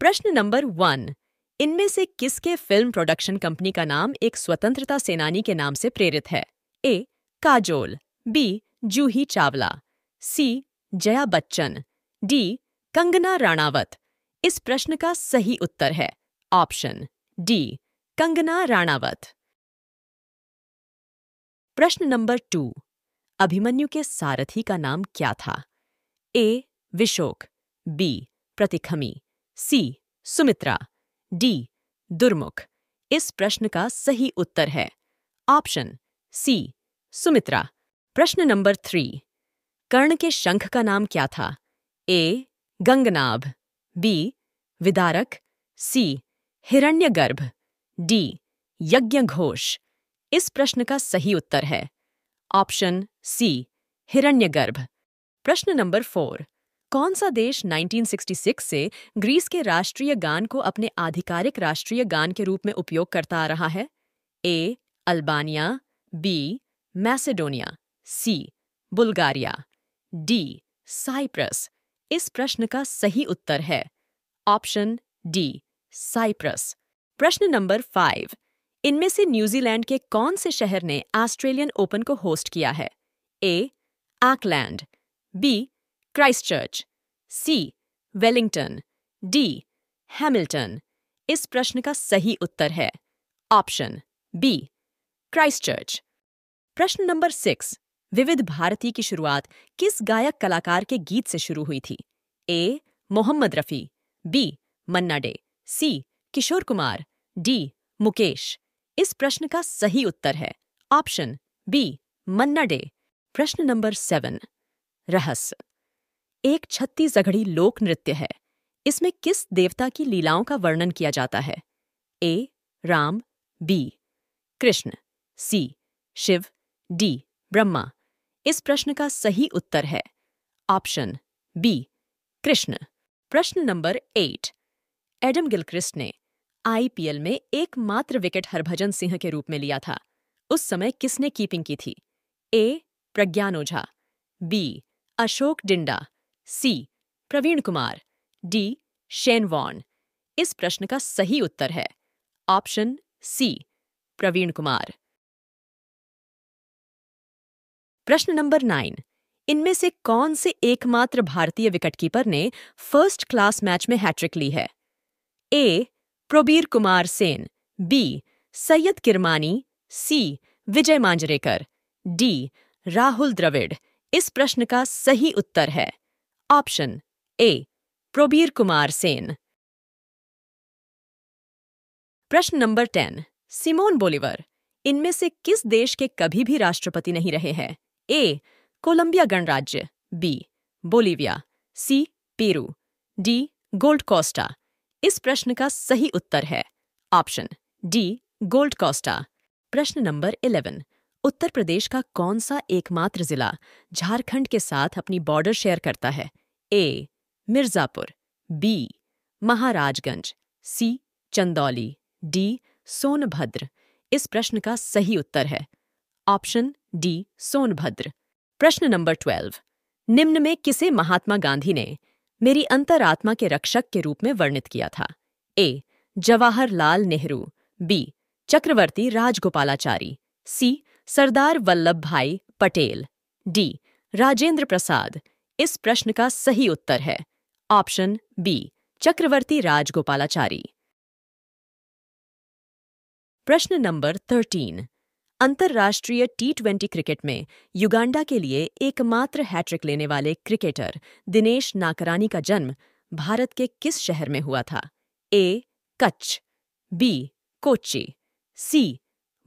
प्रश्न number one इनमें से किसके फिल्म प्रोडक्शन कंपनी का नाम एक स्वतंत्रता सेनानी के नाम से प्रेरित है A Kajol B Juhi Chawla C Jaya Bachchan D Kangana Ranaut इस प्रश्न का सही उत्तर है ऑप्शन डी कंगना राणावत प्रश्न नंबर टू अभिमन्यु के सारथी का नाम क्या था A Vishok B Pratikami C Sumitra D Durmukh इस प्रश्न का सही उत्तर है ऑप्शन सी सुमित्रा प्रश्न नंबर थ्री कर्ण के शंख का नाम क्या था ए गंगनाभ बी विदारक सी हिरण्यगर्भ डी यज्ञ घोष इस प्रश्न का सही उत्तर है ऑप्शन सी हिरण्यगर्भ प्रश्न नंबर फोर कौन सा देश 1966 से ग्रीस के राष्ट्रीय गान को अपने आधिकारिक राष्ट्रीय गान के रूप में उपयोग करता आ रहा है A Albania B Macedonia C Bulgaria D Cyprus इस प्रश्न का सही उत्तर है ऑप्शन डी साइप्रस प्रश्न नंबर फाइव इनमें से न्यूजीलैंड के कौन से शहर ने ऑस्ट्रेलियन ओपन को होस्ट किया है A Auckland B Christchurch C Wellington D Hamilton इस प्रश्न का सही उत्तर है ऑप्शन बी क्राइस्टचर्च प्रश्न नंबर सिक्स विविध भारती की शुरुआत किस गायक कलाकार के गीत से शुरू हुई थी A Mohammed Rafi B Manna Dey C Kishore Kumar D Mukesh इस प्रश्न का सही उत्तर है ऑप्शन बी मन्ना डे प्रश्न नंबर सेवन रहस्य एक छत्तीसगढ़ी लोक नृत्य है इसमें किस देवता की लीलाओं का वर्णन किया जाता है A Ram B Krishna C Shiv D Brahma इस प्रश्न का सही उत्तर है ऑप्शन बी कृष्ण प्रश्न नंबर एट एडम गिलक्रिस्ट ने आईपीएल में एकमात्र विकेट हरभजन सिंह के रूप में लिया था उस समय किसने कीपिंग की थी A Pragyan Ojha B Ashok Dinda C Praveen Kumar D Shane Warne इस प्रश्न का सही उत्तर है ऑप्शन सी प्रवीण कुमार प्रश्न नंबर नाइन इनमें से कौन से एकमात्र भारतीय विकेटकीपर ने फर्स्ट क्लास मैच में हैट्रिक ली है A Probir Kumar Sen B Syed Kirmani C Vijay Manjrekar D Rahul Dravid इस प्रश्न का सही उत्तर है ऑप्शन ए प्रबीर कुमार सेन प्रश्न नंबर टेन सिमोन बोलिवर इनमें से किस देश के कभी भी राष्ट्रपति नहीं रहे हैं ए कोलंबिया गणराज्य B Bolivia C Peru D Gold Coast इस प्रश्न का सही उत्तर है ऑप्शन डी गोल्ड कोस्टा प्रश्न नंबर इलेवन उत्तर प्रदेश का कौन सा एकमात्र जिला झारखंड के साथ अपनी बॉर्डर शेयर करता है A Mirzapur B Maharajganj C Chandauli D Sonbhadra इस प्रश्न का सही उत्तर है ऑप्शन डी सोनभद्र प्रश्न नंबर ट्वेल्व निम्न में किसे महात्मा गांधी ने मेरी अंतरात्मा के रक्षक के रूप में वर्णित किया था A Jawaharlal Nehru B Chakravarti Rajagopalachari C Sardar Vallabhbhai Patel D Rajendra प्रसाद इस प्रश्न का सही उत्तर है ऑप्शन बी चक्रवर्ती राजगोपालाचारी प्रश्न नंबर थर्टीन अंतर्राष्ट्रीय टी ट्वेंटी क्रिकेट में युगांडा के लिए एकमात्र हैट्रिक लेने वाले क्रिकेटर दिनेश नाकरानी का जन्म भारत के किस शहर में हुआ था A Kutch B Kochi C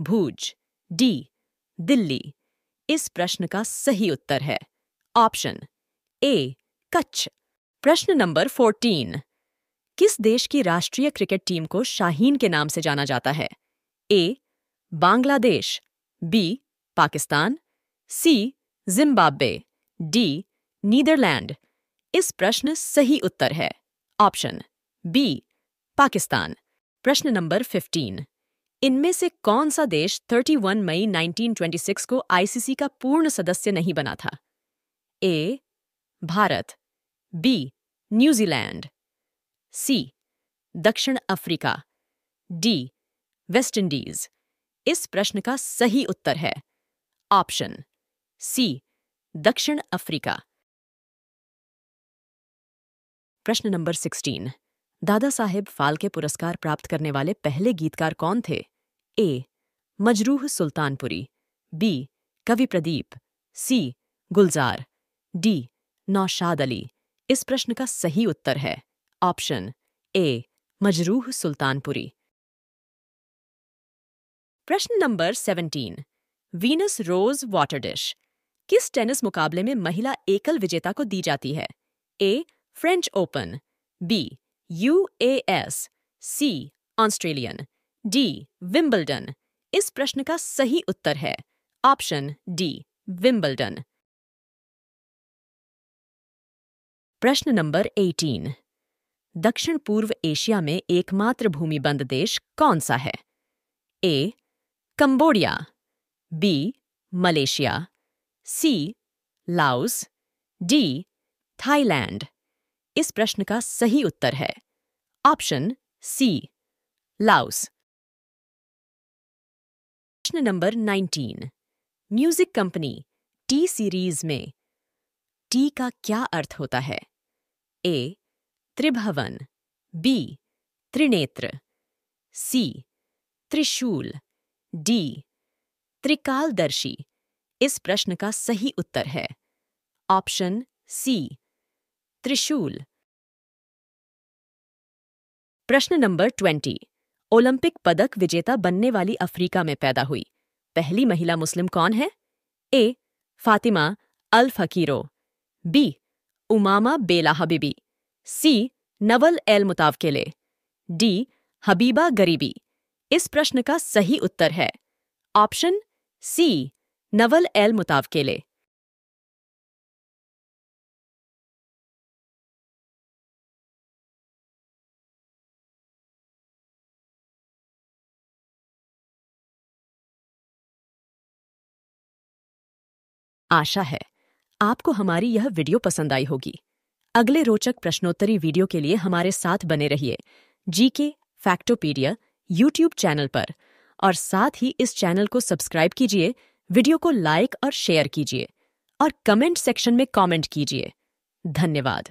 Bhuj D Delhi इस प्रश्न का सही उत्तर है ऑप्शन ए कच्छ प्रश्न नंबर फोर्टीन किस देश की राष्ट्रीय क्रिकेट टीम को शाहीन के नाम से जाना जाता है A Bangladesh B Pakistan C Zimbabwe D Netherland इस प्रश्न सही उत्तर है ऑप्शन बी पाकिस्तान प्रश्न नंबर फिफ्टीन इनमें से कौन सा देश 31 मई 1926 को आईसीसी का पूर्ण सदस्य नहीं बना था A Bharat B New Zealand C दक्षिण अफ्रीका डी वेस्ट इंडीज इस प्रश्न का सही उत्तर है ऑप्शन सी दक्षिण अफ्रीका प्रश्न नंबर 16 दादा साहेब फाल्के पुरस्कार प्राप्त करने वाले पहले गीतकार कौन थे ए Majrooh Sultanpuri B Kavi Pradeep C Gulzar D Naushad Ali इस प्रश्न का सही उत्तर है ऑप्शन ए मजरूह सुल्तानपुरी प्रश्न number 17 Venus rose water dish किस टेनिस मुकाबले में महिला एकल विजेता को दी जाती है A French Open B US C Australian D Wimbledon इस प्रश्न का सही उत्तर है ऑप्शन डी विम्बलडन प्रश्न नंबर 18 दक्षिण पूर्व एशिया में एकमात्र भूमिबंद देश कौन सा है A Cambodia B Malaysia C Laos D Thailand इस प्रश्न का सही उत्तर है ऑप्शन सी लाउस प्रश्न number 19। Music company T Series में टी का क्या अर्थ होता है ए त्रिभवन बी त्रिनेत्र सी त्रिशूल डी त्रिकालदर्शी इस प्रश्न का सही उत्तर है ऑप्शन सी त्रिशूल प्रश्न नंबर ट्वेंटी ओलंपिक पदक विजेता बनने वाली अफ्रीका में पैदा हुई पहली महिला मुस्लिम कौन है A Fatima Al Fakiro B Umama Bella Habibi C Nawal El Moutawakel D Habiba Ghribi इस प्रश्न का सही उत्तर है option C Nawal El Moutawakel आशा है आपको हमारी यह वीडियो पसंद आई होगी अगले रोचक प्रश्नोत्तरी वीडियो के लिए हमारे साथ बने रहिए जी के फैक्टोपीडिया यूट्यूब चैनल पर और साथ ही इस चैनल को सब्सक्राइब कीजिए वीडियो को लाइक और शेयर कीजिए और कमेंट सेक्शन में कमेंट कीजिए धन्यवाद